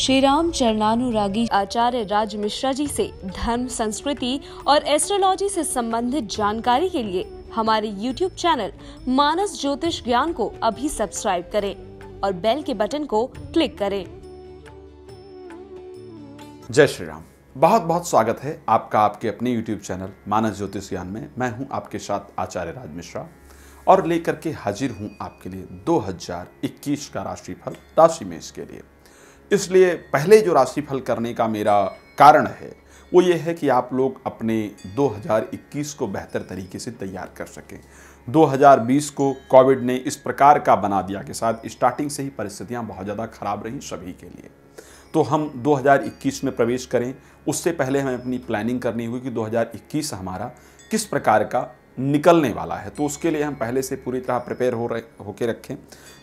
श्री राम चरणानुरागी आचार्य राज मिश्रा जी से धर्म संस्कृति और एस्ट्रोलॉजी से संबंधित जानकारी के लिए हमारे यूट्यूब चैनल मानस ज्योतिष ज्ञान को अभी सब्सक्राइब करें और बेल के बटन को क्लिक करें जय श्री राम बहुत बहुत स्वागत है आपका आपके अपने यूट्यूब चैनल मानस ज्योतिष ज्ञान में मैं हूं आपके साथ आचार्य राज मिश्रा और लेकर के हाजिर हूं आपके लिए 2021 का राशिफल राशि मेष के लिए इसलिए पहले जो राशिफल करने का मेरा कारण है वो ये है कि आप लोग अपने 2021 को बेहतर तरीके से तैयार कर सकें 2020 को कोविड ने इस प्रकार का बना दिया के साथ स्टार्टिंग से ही परिस्थितियां बहुत ज़्यादा खराब रहीं सभी के लिए तो हम 2021 में प्रवेश करें उससे पहले हमें अपनी प्लानिंग करनी होगी कि 2021 हमारा किस प्रकार का निकलने वाला है तो उसके लिए हम पहले से पूरी तरह प्रिपेयर हो रहे होके रखें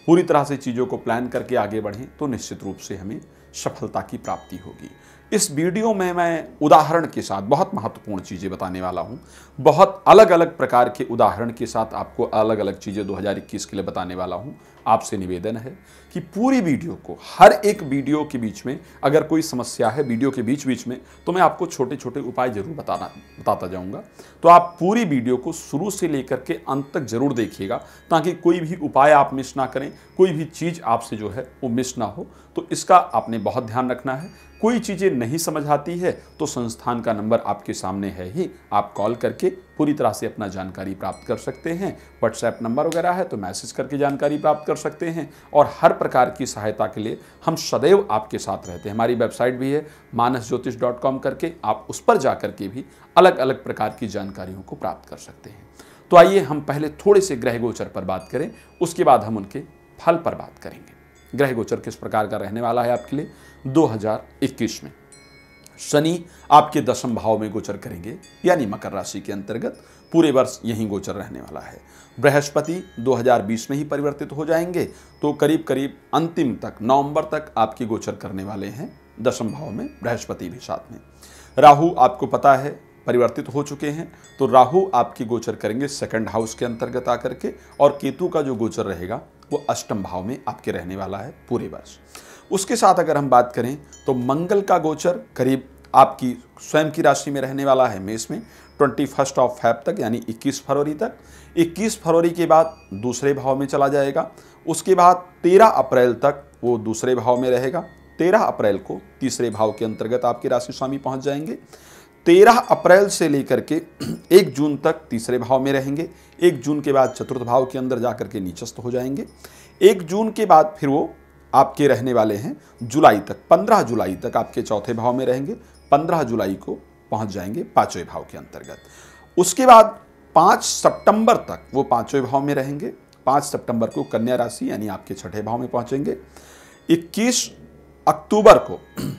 पूरी तरह से चीज़ों को प्लान करके आगे बढ़ें तो निश्चित रूप से हमें सफलता की प्राप्ति होगी इस वीडियो में मैं उदाहरण के साथ बहुत महत्वपूर्ण चीज़ें बताने वाला हूं बहुत अलग अलग प्रकार के उदाहरण के साथ आपको अलग अलग चीज़ें 2021 के लिए बताने वाला हूं आपसे निवेदन है कि पूरी वीडियो को हर एक वीडियो के बीच में अगर कोई समस्या है वीडियो के बीच बीच में तो मैं आपको छोटे छोटे उपाय जरूर बताना बताता जाऊँगा तो आप पूरी वीडियो को शुरू से लेकर के अंत तक जरूर देखिएगा ताकि कोई भी उपाय आप मिस ना करें कोई भी चीज़ आपसे जो है वो मिस ना हो तो इसका आपने बहुत ध्यान रखना है कोई चीज़ें नहीं समझ आती है तो संस्थान का नंबर आपके सामने है ही आप कॉल करके पूरी तरह से अपना जानकारी प्राप्त कर सकते हैं व्हाट्सएप नंबर वगैरह है तो मैसेज करके जानकारी प्राप्त कर सकते हैं और हर प्रकार की सहायता के लिए हम सदैव आपके साथ रहते हैं हमारी वेबसाइट भी है मानस ज्योतिष डॉट कॉम करके आप उस पर जा करके भी अलग अलग प्रकार की जानकारियों को प्राप्त कर सकते हैं तो आइए हम पहले थोड़े से ग्रह गोचर पर बात करें उसके बाद हम उनके फल पर बात करेंगे ग्रह गोचर किस प्रकार का रहने वाला है आपके लिए 2021 में शनि आपके दशम भाव में गोचर करेंगे यानी मकर राशि के अंतर्गत पूरे वर्ष यही गोचर रहने वाला है बृहस्पति 2020 में ही परिवर्तित हो जाएंगे तो करीब करीब अंतिम तक नवंबर तक आपके गोचर करने वाले हैं दशम भाव में बृहस्पति भी साथ में राहु आपको पता है परिवर्तित हो चुके हैं तो राहु आपकी गोचर करेंगे सेकंड हाउस के अंतर्गत आकर के और केतु का जो गोचर रहेगा वो अष्टम भाव में आपके रहने वाला है पूरे वर्ष उसके साथ अगर हम बात करें तो मंगल का गोचर करीब आपकी स्वयं की राशि में रहने वाला है मेष में ट्वेंटी फर्स्ट ऑफ फैब तक यानी 21 फरवरी तक 21 फरवरी के बाद दूसरे भाव में चला जाएगा उसके बाद 13 अप्रैल तक वो दूसरे भाव में रहेगा 13 अप्रैल को तीसरे भाव के अंतर्गत आपके राशि स्वामी पहुंच जाएंगे तेरह अप्रैल से लेकर के एक जून तक तीसरे भाव में रहेंगे एक जून के बाद चतुर्थ भाव के अंदर जा के नीचस्थ हो जाएंगे एक जून के बाद फिर वो आपके रहने वाले हैं जुलाई तक पंद्रह जुलाई तक आपके चौथे भाव में रहेंगे पंद्रह जुलाई को पहुंच जाएंगे पाँचवें भाव के अंतर्गत उसके बाद पाँच सितंबर तक वो पाँचवें भाव में रहेंगे पाँच सितंबर को कन्या राशि यानी आपके छठे भाव में पहुंचेंगे इक्कीस अक्टूबर को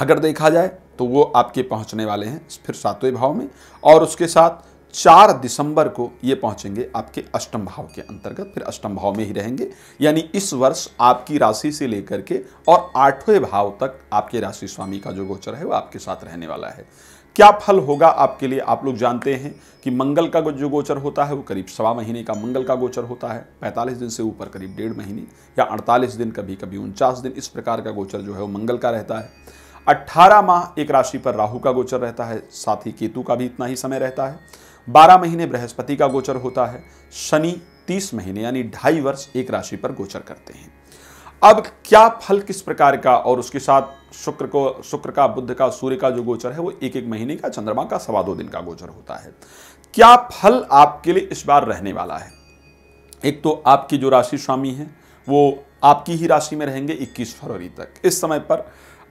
अगर देखा जाए तो वो आपके पहुंचने वाले हैं फिर सातवें भाव में और उसके साथ चार दिसंबर को ये पहुंचेंगे आपके अष्टम भाव के अंतर्गत फिर अष्टम भाव में ही रहेंगे यानी इस वर्ष आपकी राशि से लेकर के और आठवें भाव तक आपके राशि स्वामी का जो गोचर है वो आपके साथ रहने वाला है क्या फल होगा आपके लिए आप लोग जानते हैं कि मंगल का जो गोचर होता है वो करीब सवा महीने का मंगल का गोचर होता है 45 दिन से ऊपर करीब डेढ़ महीने या 48 दिन कभी कभी उनचास दिन इस प्रकार का गोचर जो है वो मंगल का रहता है 18 माह एक राशि पर राहु का गोचर रहता है साथ ही केतु का भी इतना ही समय रहता है 12 महीने बृहस्पति का गोचर होता है शनि 30 महीने यानी ढाई वर्ष एक राशि पर गोचर करते हैं अब क्या फल किस प्रकार का और उसके साथ शुक्र को शुक्र का बुद्ध का सूर्य का जो गोचर है वो एक एक महीने का चंद्रमा का सवा दो दिन का गोचर होता है क्या फल आपके लिए इस बार रहने वाला है एक तो आपकी जो राशि स्वामी है वो आपकी ही राशि में रहेंगे 21 फरवरी तक इस समय पर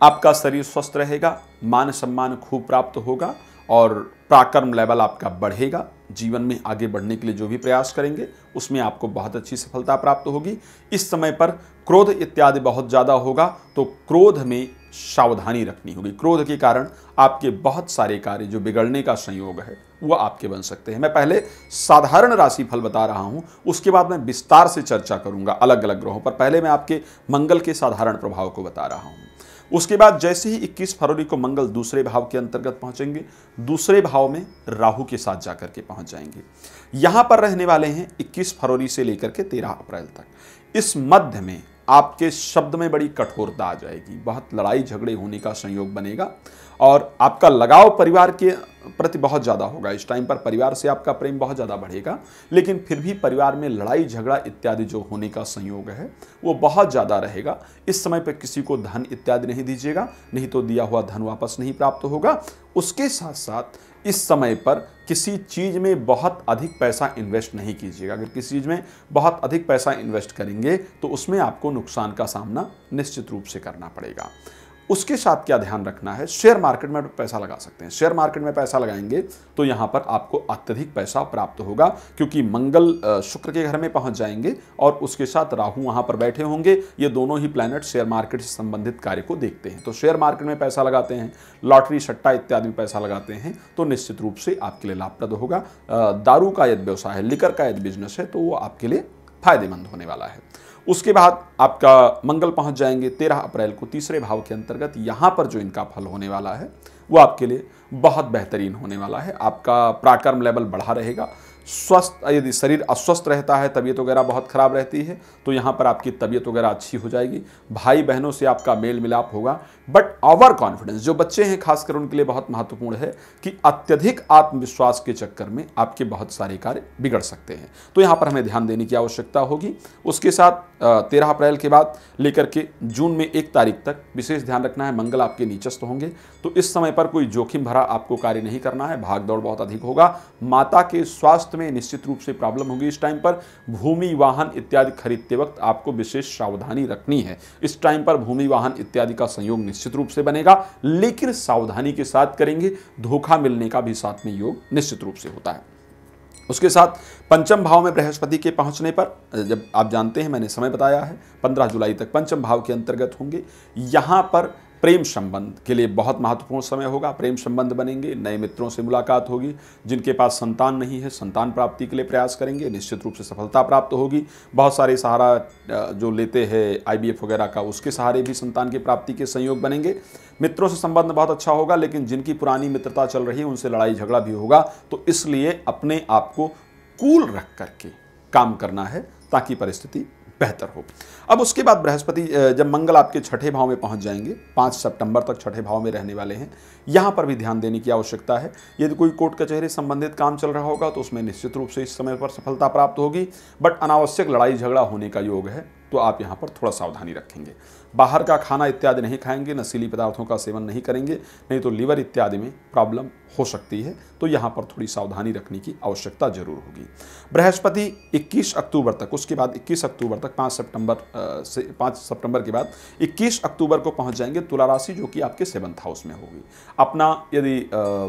आपका शरीर स्वस्थ रहेगा मान सम्मान खूब प्राप्त होगा और प्राकर्म लेवल आपका बढ़ेगा जीवन में आगे बढ़ने के लिए जो भी प्रयास करेंगे उसमें आपको बहुत अच्छी सफलता प्राप्त होगी इस समय पर क्रोध इत्यादि बहुत ज़्यादा होगा तो क्रोध में सावधानी रखनी होगी क्रोध के कारण आपके बहुत सारे कार्य जो बिगड़ने का संयोग है वह आपके बन सकते हैं मैं पहले साधारण राशि फल बता रहा हूं उसके बाद मैं विस्तार से चर्चा करूंगा अलग अलग ग्रहों पर पहले मैं आपके मंगल के साधारण प्रभाव को बता रहा हूं उसके बाद जैसे ही 21 फरवरी को मंगल दूसरे भाव के अंतर्गत पहुंचेंगे दूसरे भाव में राहु के साथ जाकर के पहुंच जाएंगे यहां पर रहने वाले हैं 21 फरवरी से लेकर के 13 अप्रैल तक इस मध्य में आपके शब्द में बड़ी कठोरता आ जाएगी बहुत लड़ाई झगड़े होने का संयोग बनेगा और आपका लगाव परिवार के प्रति बहुत ज़्यादा होगा इस टाइम पर परिवार से आपका प्रेम बहुत ज़्यादा बढ़ेगा लेकिन फिर भी परिवार में लड़ाई झगड़ा इत्यादि जो होने का संयोग है वो बहुत ज़्यादा रहेगा इस समय पर किसी को धन इत्यादि नहीं दीजिएगा नहीं तो दिया हुआ धन वापस नहीं प्राप्त होगा उसके साथ साथ इस समय पर किसी चीज़ में बहुत अधिक पैसा इन्वेस्ट नहीं कीजिएगा अगर किसी चीज़ में बहुत अधिक पैसा इन्वेस्ट करेंगे तो उसमें आपको नुकसान का सामना निश्चित रूप से करना पड़ेगा उसके साथ क्या ध्यान रखना है शेयर मार्केट में पैसा लगा सकते हैं शेयर मार्केट में पैसा लगाएंगे तो यहाँ पर आपको अत्यधिक पैसा प्राप्त होगा क्योंकि मंगल शुक्र के घर में पहुँच जाएंगे और उसके साथ राहु वहाँ पर बैठे होंगे ये दोनों ही प्लैनेट शेयर मार्केट से संबंधित कार्य को देखते हैं तो शेयर मार्केट में पैसा लगाते हैं लॉटरी सट्टा इत्यादि में पैसा लगाते हैं तो निश्चित रूप से आपके लिए लाभप्रद होगा दारू का यदि व्यवसाय है लिकर का यदि बिजनेस है तो वो आपके लिए फायदेमंद होने वाला है उसके बाद आपका मंगल पहुंच जाएंगे तेरह अप्रैल को तीसरे भाव के अंतर्गत यहाँ पर जो इनका फल होने वाला है वो आपके लिए बहुत बेहतरीन होने वाला है आपका प्राकर्म लेवल बढ़ा रहेगा स्वस्थ यदि शरीर अस्वस्थ रहता है तबीयत वगैरह बहुत ख़राब रहती है तो यहाँ पर आपकी तबीयत वगैरह अच्छी हो जाएगी भाई बहनों से आपका मेल मिलाप होगा बट ओवर कॉन्फिडेंस जो बच्चे हैं खासकर उनके लिए बहुत महत्वपूर्ण है कि अत्यधिक आत्मविश्वास के चक्कर में आपके बहुत सारे कार्य बिगड़ सकते हैं तो यहाँ पर हमें ध्यान देने की आवश्यकता होगी उसके साथ तेरह अप्रैल के बाद लेकर के जून में एक तारीख तक विशेष ध्यान रखना है मंगल आपके नीचस्त होंगे तो इस समय पर कोई जोखिम भरा आपको कार्य नहीं करना है भागदौड़ बहुत अधिक होगा माता के स्वास्थ्य स्वास्थ्य में निश्चित रूप से प्रॉब्लम होगी इस टाइम पर भूमि वाहन इत्यादि खरीदते वक्त आपको विशेष सावधानी रखनी है इस टाइम पर भूमि वाहन इत्यादि का संयोग निश्चित रूप से बनेगा लेकिन सावधानी के साथ करेंगे धोखा मिलने का भी साथ में योग निश्चित रूप से होता है उसके साथ पंचम भाव में बृहस्पति के पहुंचने पर जब आप जानते हैं मैंने समय बताया है 15 जुलाई तक पंचम भाव के अंतर्गत होंगे यहाँ पर प्रेम संबंध के लिए बहुत महत्वपूर्ण समय होगा प्रेम संबंध बनेंगे नए मित्रों से मुलाकात होगी जिनके पास संतान नहीं है संतान प्राप्ति के लिए प्रयास करेंगे निश्चित रूप से सफलता प्राप्त होगी बहुत सारे सहारा जो लेते हैं आईबीएफ वगैरह का उसके सहारे भी संतान की प्राप्ति के संयोग बनेंगे मित्रों से संबंध बहुत अच्छा होगा लेकिन जिनकी पुरानी मित्रता चल रही है उनसे लड़ाई झगड़ा भी होगा तो इसलिए अपने आप को कूल रख करके काम करना है ताकि परिस्थिति बेहतर हो अब उसके बाद बृहस्पति जब मंगल आपके छठे भाव में पहुंच जाएंगे पाँच सितंबर तक छठे भाव में रहने वाले हैं यहाँ पर भी ध्यान देने की आवश्यकता है यदि कोई कोर्ट कचहरी संबंधित काम चल रहा होगा तो उसमें निश्चित रूप से इस समय पर सफलता प्राप्त होगी बट अनावश्यक लड़ाई झगड़ा होने का योग है तो आप यहाँ पर थोड़ा सावधानी रखेंगे बाहर का खाना इत्यादि नहीं खाएंगे नशीली पदार्थों का सेवन नहीं करेंगे नहीं तो लीवर इत्यादि में प्रॉब्लम हो सकती है तो यहाँ पर थोड़ी सावधानी रखने की आवश्यकता जरूर होगी बृहस्पति 21 अक्टूबर तक उसके बाद 21 अक्टूबर तक 5 सितंबर से 5 सितंबर के बाद 21 अक्टूबर को पहुँच जाएंगे तुला राशि जो कि आपके सेवंथ हाउस में होगी अपना यदि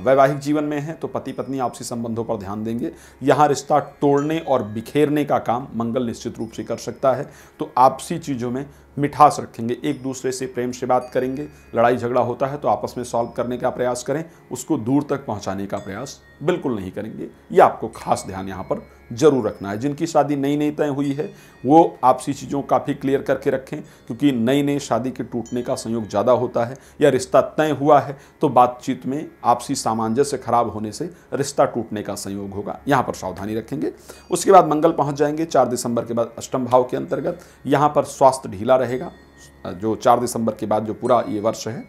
वैवाहिक जीवन में है तो पति पत्नी आपसी संबंधों पर ध्यान देंगे यहाँ रिश्ता तोड़ने और बिखेरने का काम मंगल निश्चित रूप से कर सकता है तो आपसी चीज़ों में मिठास रखेंगे एक दूसरे से प्रेम से बात करेंगे लड़ाई झगड़ा होता है तो आपस में सॉल्व करने का प्रयास करें उसको दूर तक पहुंचाने का प्रयास बिल्कुल नहीं करेंगे ये आपको खास ध्यान यहाँ पर जरूर रखना है जिनकी शादी नई नई तय हुई है वो आपसी चीज़ों काफ़ी क्लियर करके रखें क्योंकि नई नई शादी के टूटने का संयोग ज़्यादा होता है या रिश्ता तय हुआ है तो बातचीत में आपसी सामंजस्य खराब होने से रिश्ता टूटने का संयोग होगा यहाँ पर सावधानी रखेंगे उसके बाद मंगल पहुँच जाएंगे चार दिसंबर के बाद अष्टम भाव के अंतर्गत यहाँ पर स्वास्थ्य ढीला रहेगा जो चार दिसंबर के बाद जो पूरा ये वर्ष है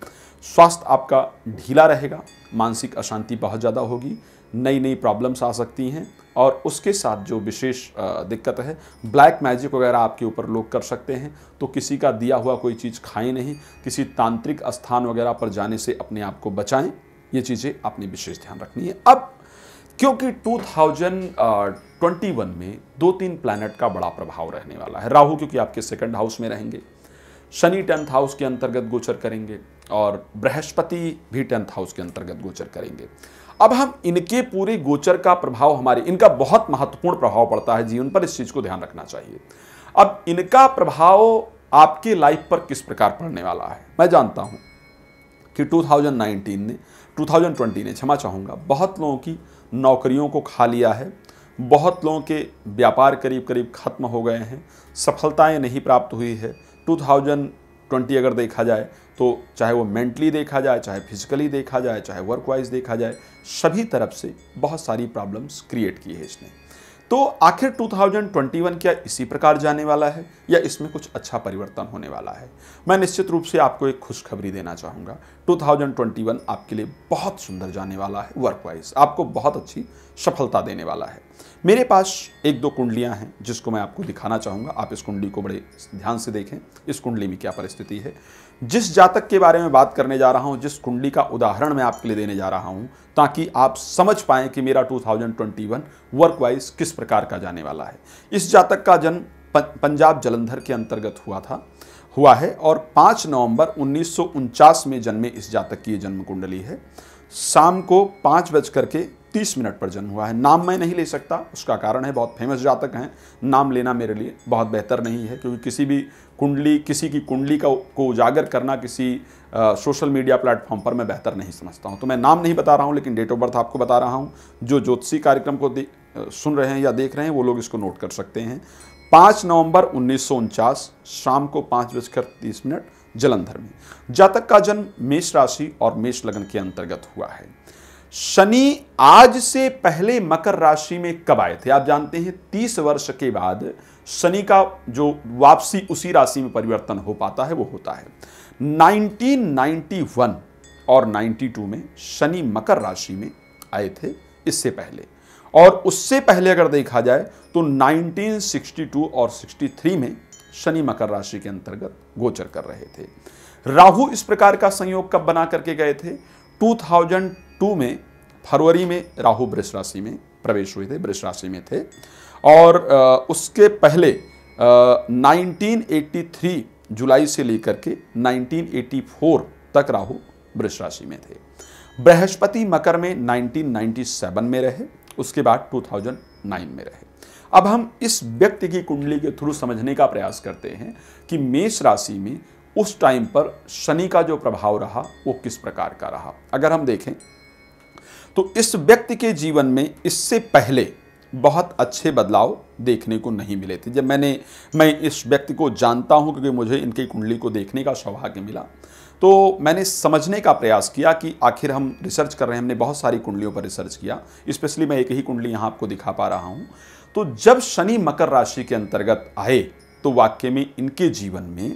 स्वास्थ्य आपका ढीला रहेगा मानसिक अशांति बहुत ज़्यादा होगी नई नई प्रॉब्लम्स आ सकती हैं और उसके साथ जो विशेष दिक्कत है ब्लैक मैजिक वगैरह आपके ऊपर लोग कर सकते हैं तो किसी का दिया हुआ कोई चीज़ खाएं नहीं किसी तांत्रिक स्थान वगैरह पर जाने से अपने आप को बचाएं ये चीज़ें आपने विशेष ध्यान रखनी है अब क्योंकि 2021 में दो तीन प्लैनेट का बड़ा प्रभाव रहने वाला है राहु क्योंकि आपके सेकंड हाउस में रहेंगे शनि टेंथ हाउस के अंतर्गत गोचर करेंगे और बृहस्पति भी टेंथ हाउस के अंतर्गत गोचर करेंगे अब हम इनके पूरे गोचर का प्रभाव हमारे इनका बहुत महत्वपूर्ण प्रभाव पड़ता है जीवन पर इस चीज को ध्यान रखना चाहिए अब इनका प्रभाव आपके लाइफ पर किस प्रकार पड़ने वाला है मैं जानता हूं कि 2019 ने 2020 ने क्षमा चाहूँगा बहुत लोगों की नौकरियों को खा लिया है बहुत लोगों के व्यापार करीब करीब खत्म हो गए हैं सफलताएं नहीं प्राप्त हुई है 2000 ट्वेंटी अगर देखा जाए तो चाहे वो मेंटली देखा जाए चाहे फिजिकली देखा जाए चाहे वर्क वाइज देखा जाए सभी तरफ से बहुत सारी प्रॉब्लम्स क्रिएट की है इसने तो आखिर 2021 क्या इसी प्रकार जाने वाला है या इसमें कुछ अच्छा परिवर्तन होने वाला है मैं निश्चित रूप से आपको एक खुशखबरी देना चाहूँगा 2021 आपके लिए बहुत सुंदर जाने वाला है वर्क वाइज आपको बहुत अच्छी सफलता देने वाला है मेरे पास एक दो कुंडलियाँ हैं जिसको मैं आपको दिखाना चाहूँगा आप इस कुंडली को बड़े ध्यान से देखें इस कुंडली में क्या परिस्थिति है जिस जातक के बारे में बात करने जा रहा हूं जिस कुंडली का उदाहरण मैं आपके लिए देने जा रहा हूं ताकि आप समझ पाएं कि मेरा 2021 थाउजेंड वर्कवाइज किस प्रकार का जाने वाला है इस जातक का जन्म पंजाब जलंधर के अंतर्गत हुआ था हुआ है और 5 नवंबर उन्नीस में जन्मे इस जातक की जन्म कुंडली है शाम को पाँच बज करके तीस मिनट पर जन्म हुआ है नाम मैं नहीं ले सकता उसका कारण है बहुत फेमस जातक हैं नाम लेना मेरे लिए बहुत बेहतर नहीं है क्योंकि किसी भी कुंडली किसी की कुंडली का को उजागर करना किसी आ, सोशल मीडिया प्लेटफॉर्म पर मैं बेहतर नहीं समझता हूँ तो मैं नाम नहीं बता रहा हूँ लेकिन डेट ऑफ बर्थ आपको बता रहा हूँ जो ज्योतिषी कार्यक्रम को सुन रहे हैं या देख रहे हैं वो लोग इसको नोट कर सकते हैं पाँच नवंबर उन्नीस शाम को पाँच बजकर तीस मिनट जलंधर में जातक का जन्म मेष राशि और मेष लगन के अंतर्गत हुआ है शनि आज से पहले मकर राशि में कब आए थे आप जानते हैं तीस वर्ष के बाद शनि का जो वापसी उसी राशि में परिवर्तन हो पाता है वो होता है 1991 और 92 में शनि मकर राशि में आए थे इससे पहले और उससे पहले अगर देखा जाए तो 1962 और 63 में शनि मकर राशि के अंतर्गत गोचर कर रहे थे राहु इस प्रकार का संयोग कब बना करके गए थे 2002 में फरवरी में राहु वृष राशि में प्रवेश हुए थे वृष राशि में थे और उसके पहले 1983 जुलाई से लेकर के 1984 तक राहु वृष राशि में थे बृहस्पति मकर में 1997 में रहे उसके बाद 2009 में रहे अब हम इस व्यक्ति की कुंडली के थ्रू समझने का प्रयास करते हैं कि मेष राशि में उस टाइम पर शनि का जो प्रभाव रहा वो किस प्रकार का रहा अगर हम देखें तो इस व्यक्ति के जीवन में इससे पहले बहुत अच्छे बदलाव देखने को नहीं मिले थे जब मैंने मैं इस व्यक्ति को जानता हूं क्योंकि मुझे इनकी कुंडली को देखने का सौभाग्य मिला तो मैंने समझने का प्रयास किया कि आखिर हम रिसर्च कर रहे हैं हमने बहुत सारी कुंडलियों पर रिसर्च किया स्पेशली मैं एक ही कुंडली यहाँ आपको दिखा पा रहा हूँ तो जब शनि मकर राशि के अंतर्गत आए तो वाक्य में इनके जीवन में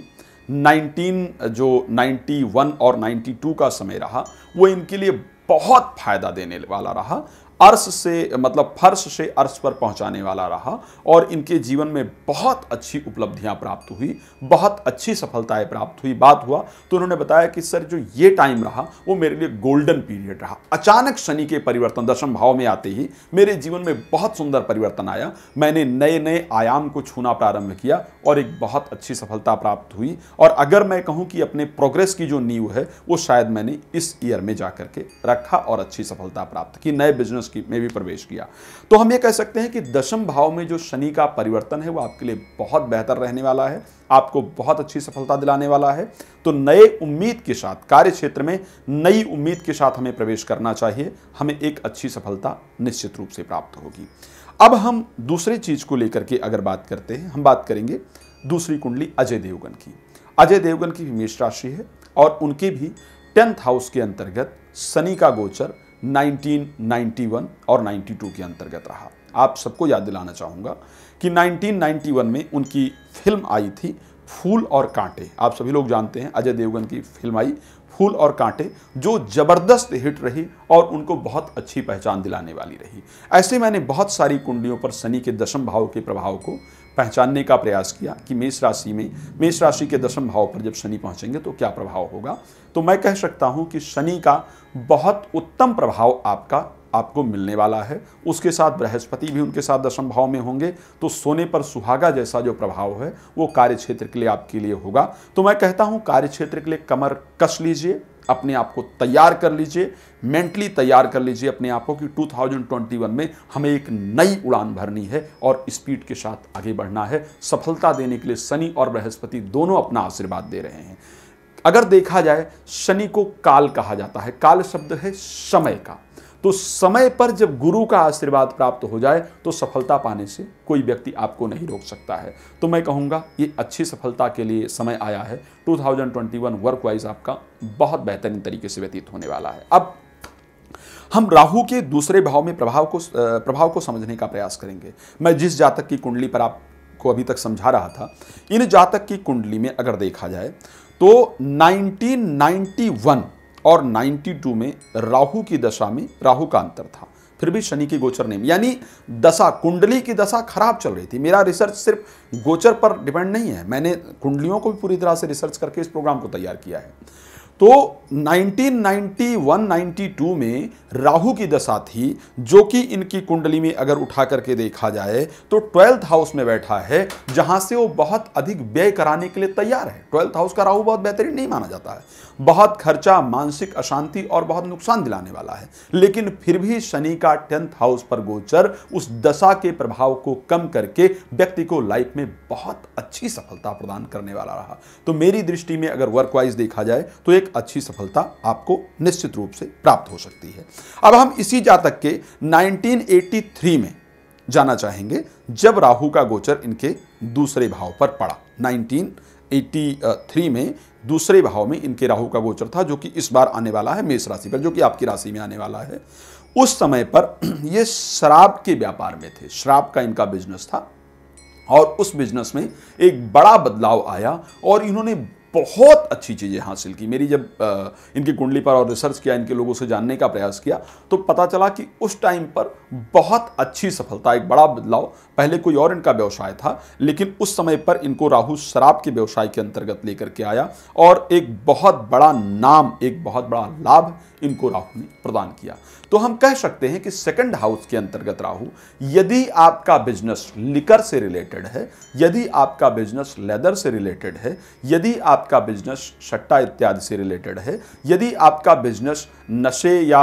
19 जो 91 और 92 का समय रहा वो इनके लिए बहुत फ़ायदा देने वाला रहा अर्श से मतलब फर्श से अर्श पर पहुंचाने वाला रहा और इनके जीवन में बहुत अच्छी उपलब्धियां प्राप्त हुई बहुत अच्छी सफलताएं प्राप्त हुई बात हुआ तो उन्होंने बताया कि सर जो ये टाइम रहा वो मेरे लिए गोल्डन पीरियड रहा अचानक शनि के परिवर्तन दशम भाव में आते ही मेरे जीवन में बहुत सुंदर परिवर्तन आया मैंने नए नए आयाम को छूना प्रारंभ किया और एक बहुत अच्छी सफलता प्राप्त हुई और अगर मैं कहूँ कि अपने प्रोग्रेस की जो नींव है वो शायद मैंने इस ईयर में जा करके रखा और अच्छी सफलता प्राप्त की नए बिजनेस की में भी प्रवेश किया तो हम ये कह सकते हैं कि दशम भाव में जो शनि का परिवर्तन है वो आपके लिए बहुत बेहतर रहने वाला है आपको बहुत अच्छी सफलता दिलाने वाला है तो नए उम्मीद के साथ कार्य क्षेत्र में नई उम्मीद के साथ हमें प्रवेश करना चाहिए हमें एक अच्छी सफलता निश्चित रूप से प्राप्त होगी अब हम दूसरी चीज को लेकर के अगर बात करते हैं हम बात करेंगे दूसरी कुंडली अजय देवगन की अजय देवगन की भी मेष राशि है और उनके भी टेंथ हाउस के अंतर्गत शनि का गोचर 1991 और 92 के अंतर्गत रहा आप सबको याद दिलाना चाहूँगा कि 1991 में उनकी फिल्म आई थी फूल और कांटे आप सभी लोग जानते हैं अजय देवगन की फिल्म आई फूल और कांटे जो ज़बरदस्त हिट रही और उनको बहुत अच्छी पहचान दिलाने वाली रही ऐसे मैंने बहुत सारी कुंडलियों पर शनि के दशम भाव के प्रभाव को पहचानने का प्रयास किया कि मेष राशि में मेष राशि के दशम भाव पर जब शनि पहुंचेंगे तो क्या प्रभाव होगा तो मैं कह सकता हूं कि शनि का बहुत उत्तम प्रभाव आपका आपको मिलने वाला है उसके साथ बृहस्पति भी उनके साथ दशम भाव में होंगे तो सोने पर सुहागा जैसा जो प्रभाव है वो कार्य क्षेत्र के लिए आपके लिए होगा तो मैं कहता हूँ कार्य क्षेत्र के लिए कमर कस लीजिए अपने आप को तैयार कर लीजिए मेंटली तैयार कर लीजिए अपने आप को कि 2021 में हमें एक नई उड़ान भरनी है और स्पीड के साथ आगे बढ़ना है सफलता देने के लिए शनि और बृहस्पति दोनों अपना आशीर्वाद दे रहे हैं अगर देखा जाए शनि को काल कहा जाता है काल शब्द है समय का तो समय पर जब गुरु का आशीर्वाद प्राप्त हो जाए तो सफलता पाने से कोई व्यक्ति आपको नहीं रोक सकता है तो मैं कहूँगा ये अच्छी सफलता के लिए समय आया है 2021 वर्क वाइज आपका बहुत बेहतरीन तरीके से व्यतीत होने वाला है अब हम राहु के दूसरे भाव में प्रभाव को प्रभाव को समझने का प्रयास करेंगे मैं जिस जातक की कुंडली पर आपको अभी तक समझा रहा था इन जातक की कुंडली में अगर देखा जाए तो 1991 और 92 में राहु की दशा में राहु का अंतर था फिर भी शनि के गोचर नहीं यानी दशा कुंडली की दशा खराब चल रही थी मेरा रिसर्च सिर्फ गोचर पर डिपेंड नहीं है मैंने कुंडलियों को भी पूरी तरह से रिसर्च करके इस प्रोग्राम को तैयार किया है तो 1991-92 में राहु की दशा थी जो कि इनकी कुंडली में अगर उठा करके देखा जाए तो ट्वेल्थ हाउस में बैठा है जहां से वो बहुत अधिक व्यय कराने के लिए तैयार है ट्वेल्थ हाउस का राहु बहुत बेहतरीन नहीं माना जाता है बहुत खर्चा मानसिक अशांति और बहुत नुकसान दिलाने वाला है लेकिन फिर भी शनि का टेंथ हाउस पर गोचर उस दशा के प्रभाव को कम करके व्यक्ति को लाइफ में बहुत अच्छी सफलता प्रदान करने वाला रहा तो मेरी दृष्टि में अगर वर्कवाइज देखा जाए तो एक अच्छी सफलता आपको निश्चित रूप से प्राप्त हो सकती है अब हम इसी जातक के 1983 में जाना चाहेंगे जब राहु का गोचर इनके दूसरे भाव पर पड़ा 1983 में दूसरे भाव में इनके राहु का गोचर था जो कि इस बार आने वाला है मेष राशि पर जो कि आपकी राशि में आने वाला है उस समय पर ये शराब के व्यापार में थे शराब का इनका बिजनेस था और उस बिजनेस में एक बड़ा बदलाव आया और इन्होंने बहुत अच्छी चीज़ें हासिल की मेरी जब इनकी कुंडली पर और रिसर्च किया इनके लोगों से जानने का प्रयास किया तो पता चला कि उस टाइम पर बहुत अच्छी सफलता एक बड़ा बदलाव पहले कोई और इनका व्यवसाय था लेकिन उस समय पर इनको राहु शराब के व्यवसाय के अंतर्गत लेकर के आया और एक बहुत बड़ा नाम एक बहुत बड़ा लाभ इनको राहु ने प्रदान किया तो हम कह सकते हैं कि सेकंड हाउस के अंतर्गत राहु यदि आपका बिजनेस लिकर से रिलेटेड है यदि आपका बिजनेस लेदर से रिलेटेड है यदि आपका बिजनेस सट्टा इत्यादि से रिलेटेड है यदि आपका बिजनेस नशे या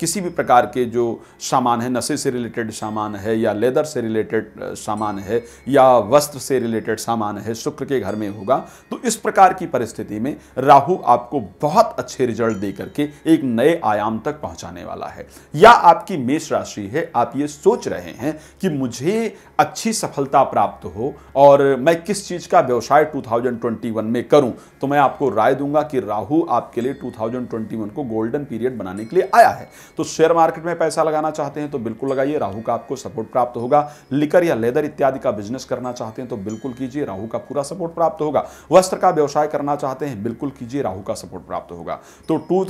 किसी भी प्रकार के जो सामान है नशे से रिलेटेड सामान है या लेदर से रिलेटेड सामान है या वस्त्र से रिलेटेड सामान है शुक्र के घर में होगा तो इस प्रकार की परिस्थिति में राहु आपको बहुत अच्छे रिजल्ट दे करके एक नए आयाम तक पहुंचाने वाला है या आपकी मेष राशि है आप ये सोच रहे हैं कि मुझे अच्छी सफलता प्राप्त हो और मैं किस चीज़ का व्यवसाय 2021 में करूं तो मैं आपको राय दूंगा कि राहु आपके लिए 2021 को गोल्डन पीरियड बनाने के लिए आया है तो शेयर मार्केट में पैसा लगाना चाहते हैं तो बिल्कुल लगाइए राहु का आपको सपोर्ट प्राप्त होगा लिकर या लेदर इत्यादि का बिजनेस करना चाहते हैं तो बिल्कुल कीजिए राहु का पूरा सपोर्ट प्राप्त होगा वस्त्र का व्यवसाय करना चाहते हैं बिल्कुल कीजिए राहु का सपोर्ट प्राप्त होगा तो टू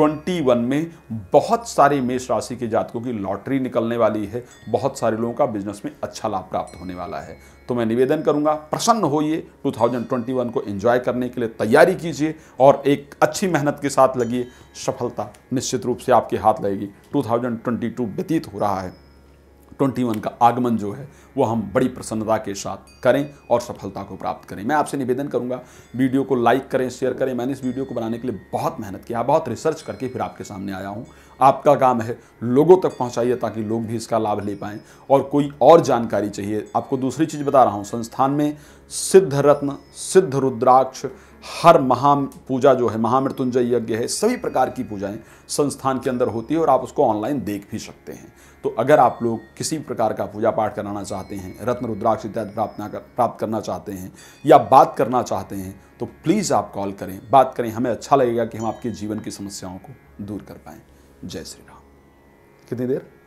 2021 में बहुत सारे मेष राशि के जातकों की लॉटरी निकलने वाली है बहुत सारे लोगों का बिजनेस में अच्छा लाभ प्राप्त होने वाला है तो मैं निवेदन करूंगा प्रसन्न होइए 2021 को एंजॉय करने के लिए तैयारी कीजिए और एक अच्छी मेहनत के साथ लगिए सफलता निश्चित रूप से आपके हाथ लगेगी 2022 व्यतीत हो रहा है वन का आगमन जो है वो हम बड़ी प्रसन्नता के साथ करें और सफलता को प्राप्त करें मैं आपसे निवेदन करूंगा वीडियो को लाइक करें शेयर करें मैंने इस वीडियो को बनाने के लिए बहुत मेहनत किया बहुत रिसर्च करके फिर आपके सामने आया हूँ आपका काम है लोगों तक पहुँचाइए ताकि लोग भी इसका लाभ ले पाएँ और कोई और जानकारी चाहिए आपको दूसरी चीज़ बता रहा हूँ संस्थान में सिद्ध रत्न सिद्ध रुद्राक्ष हर महा पूजा जो है महामृत्युंजय यज्ञ है सभी प्रकार की पूजाएं संस्थान के अंदर होती है और आप उसको ऑनलाइन देख भी सकते हैं तो अगर आप लोग किसी प्रकार का पूजा पाठ कराना चाहते हैं रत्न रुद्राक्ष इत्यादि प्राप्त कर, प्राप्त करना चाहते हैं या बात करना चाहते हैं तो प्लीज़ आप कॉल करें बात करें हमें अच्छा लगेगा कि हम आपके जीवन की समस्याओं को दूर कर पाएँ जय श्री राम कितनी देर